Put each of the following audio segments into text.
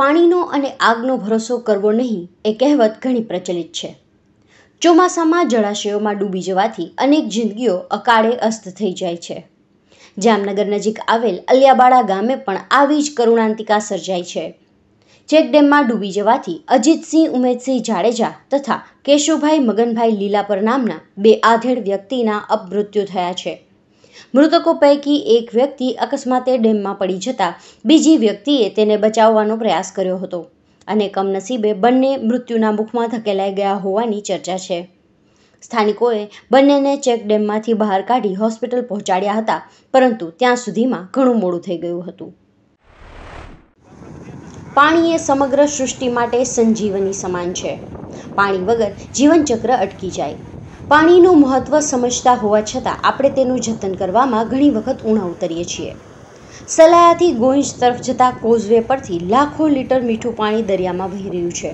પાણીનો અને આગનો ભરોસો કરવો નહીં એ કહેવત ઘણી પ્રચલિત છે ચોમાસામાં જળાશયોમાં ડૂબી જવાથી અનેક જિંદગીઓ અકાળે અસ્ત થઈ જાય છે જામનગર નજીક આવેલ અલિયાબાળા ગામે પણ આવી જ કરુણાંતિકા સર્જાઈ છે ચેકડેમમાં ડૂબી જવાથી અજીતસિંહ ઉમેદસિંહ જાડેજા તથા કેશુભાઈ મગનભાઈ લીલાપર નામના બે આધેડ વ્યક્તિના અપમૃત્યુ થયા છે મૃતકો પૈકી એક વ્યક્તિ અકસ્માતે ડેમમાં પડી જતા બીજી વ્યક્તિએ તેને બચાવવાનો પ્રયાસ કર્યો હતો અને કમનસીબે બંને મૃત્યુના મુખમાં ધકેલાઈ ગયા હોવાની ચર્ચા છે સ્થાનિકોએ બંનેને ચેક ડેમમાંથી બહાર કાઢી હોસ્પિટલ પહોંચાડ્યા હતા પરંતુ ત્યાં સુધીમાં ઘણું મોડું થઈ ગયું હતું પાણી એ સમગ્ર સૃષ્ટિ માટે સંજીવની સમાન છે પાણી વગર જીવનચક્ર અટકી જાય પાણીનું મહત્ત્વ સમજતા હોવા છતાં આપણે તેનું જતન કરવામાં ઘણી વખત ઉણા ઉતરીએ છીએ સલાયાથી ગોંજ તરફ જતા કોઝવે પરથી લાખો લીટર મીઠું પાણી દરિયામાં વહી રહ્યું છે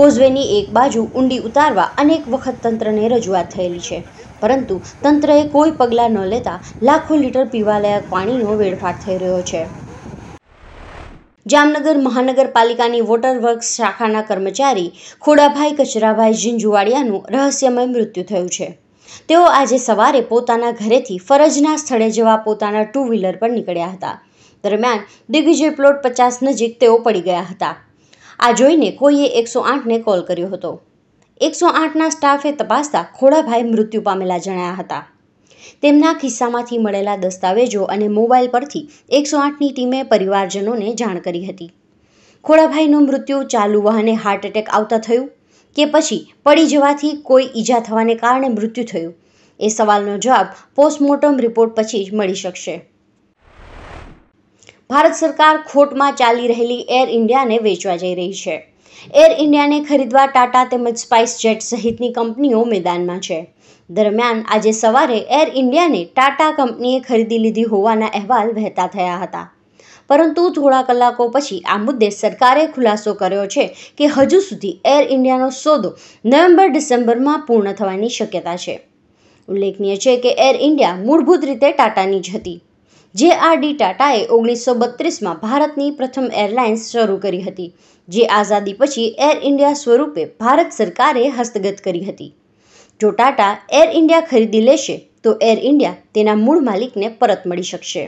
કોઝવેની એક બાજુ ઊંડી ઉતારવા અનેક વખત તંત્રને રજૂઆત થયેલી છે પરંતુ તંત્રએ કોઈ પગલાં ન લેતા લાખો લીટર પીવાલાયક પાણીનો વેડફાટ થઈ રહ્યો છે જામનગર મહાનગરપાલિકાની વોટર વર્ક શાખાના કર્મચારી ખોડાભાઈ કચરાભાઈ ઝીંઝુવાડિયાનું રહસ્યમય મૃત્યુ થયું છે તેઓ આજે સવારે પોતાના ઘરેથી ફરજના સ્થળે જવા પોતાના ટુ વ્હીલર પર નીકળ્યા હતા દરમિયાન દિગ્વિજય પ્લોટ પચાસ નજીક તેઓ પડી ગયા હતા આ જોઈને કોઈએ એકસો આઠને કોલ કર્યો હતો એકસો આઠના સ્ટાફે તપાસતા ખોડાભાઈ મૃત્યુ પામેલા જણાયા હતા તેમના ખિસ્સામાંથી મળેલા દસ્તાવેજો અને મોબાઈલ પરથી એકસો આઠની ટીમે પરિવારજનોને જાણ કરી હતી ખોડાભાઈનું મૃત્યુ ચાલુ વાહને હાર્ટ એટેક આવતા થયું કે પછી પડી જવાથી કોઈ ઈજા થવાને કારણે મૃત્યુ થયું એ સવાલનો જવાબ પોસ્ટમોર્ટમ રિપોર્ટ પછી જ મળી શકશે ભારત સરકાર ખોટમાં ચાલી રહેલી એર ઇન્ડિયાને વેચવા જઈ રહી છે એર ઇન્ડિયાને ખરીદવા ટાટા તેમજ સ્પાઇસ જેટ સહિતની કંપનીઓ મેદાનમાં છે દરમિયાન આજે સવારે એર ઇન્ડિયાને ટાટા કંપનીએ ખરીદી લીધી હોવાના અહેવાલ વહેતા થયા હતા પરંતુ થોડા કલાકો પછી આ મુદ્દે સરકારે ખુલાસો કર્યો છે કે હજુ સુધી એર ઇન્ડિયાનો સોદો નવેમ્બર ડિસેમ્બરમાં પૂર્ણ થવાની શક્યતા છે ઉલ્લેખનીય છે કે એર ઇન્ડિયા મૂળભૂત રીતે ટાટાની જ હતી જે આર ડી ટાટાએ ઓગણીસો બત્રીસમાં ભારતની પ્રથમ એરલાઇન્સ શરૂ કરી હતી જે આઝાદી પછી એર ઇન્ડિયા સ્વરૂપે ભારત સરકારે હસ્તગત કરી હતી જો ટાટા એર ઇન્ડિયા ખરીદી લેશે તો એર ઇન્ડિયા તેના મૂળ માલિકને પરત મળી શકશે